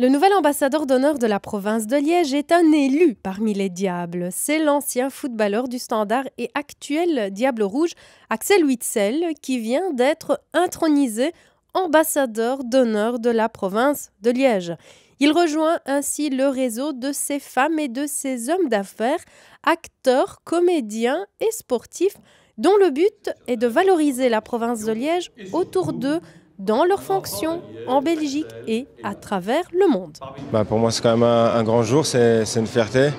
Le nouvel ambassadeur d'honneur de la province de Liège est un élu parmi les Diables. C'est l'ancien footballeur du Standard et actuel Diable Rouge, Axel Witzel, qui vient d'être intronisé ambassadeur d'honneur de la province de Liège. Il rejoint ainsi le réseau de ces femmes et de ces hommes d'affaires, acteurs, comédiens et sportifs, dont le but est de valoriser la province de Liège autour d'eux dans leurs fonctions en Belgique et à travers le monde. Bah, pour moi, c'est quand même un, grand jour, c'est une fierté.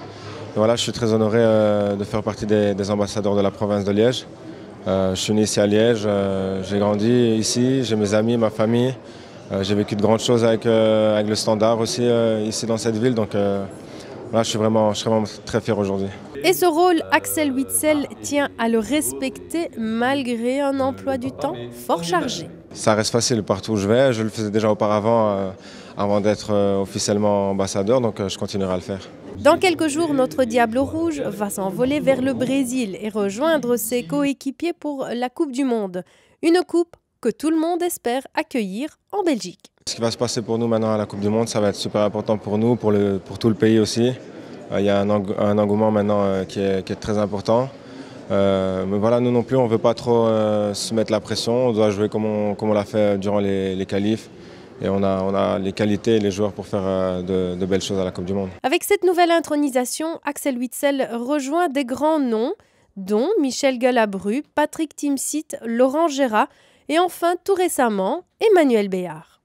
voilà, je suis très honoré euh, de faire partie des, ambassadeurs de la province de Liège. Euh, je suis né ici à Liège, euh, j'ai grandi ici, j'ai mes amis, ma famille. j'ai vécu de grandes choses avec, le standard aussi ici dans cette ville. Donc je suis vraiment, je suis vraiment très fier aujourd'hui. Et ce rôle, Axel Witzel tient à le respecter malgré un emploi du temps fort chargé. Ça reste facile partout où je vais. Je le faisais déjà auparavant euh, avant d'être euh, officiellement ambassadeur, donc euh, je continuerai à le faire. Dans quelques jours, notre Diable Rouge va s'envoler vers le Brésil et rejoindre ses coéquipiers pour la Coupe du Monde. Une coupe que tout le monde espère accueillir en Belgique. Ce qui va se passer pour nous maintenant à la Coupe du Monde, ça va être super important pour nous, pour, le, pour tout le pays aussi. Il y a un, engouement maintenant qui est très important. Euh, mais voilà, nous non plus, on ne veut pas trop euh, se mettre la pression. On doit jouer comme on, l'a fait durant les, les qualifs. Et on a, les qualités et les joueurs pour faire euh, de, belles choses à la Coupe du Monde. Avec cette nouvelle intronisation, Axel Witzel rejoint des grands noms, dont Michel Galabru, Patrick Timsit, Laurent Gérard et enfin, tout récemment, Emmanuel Béard.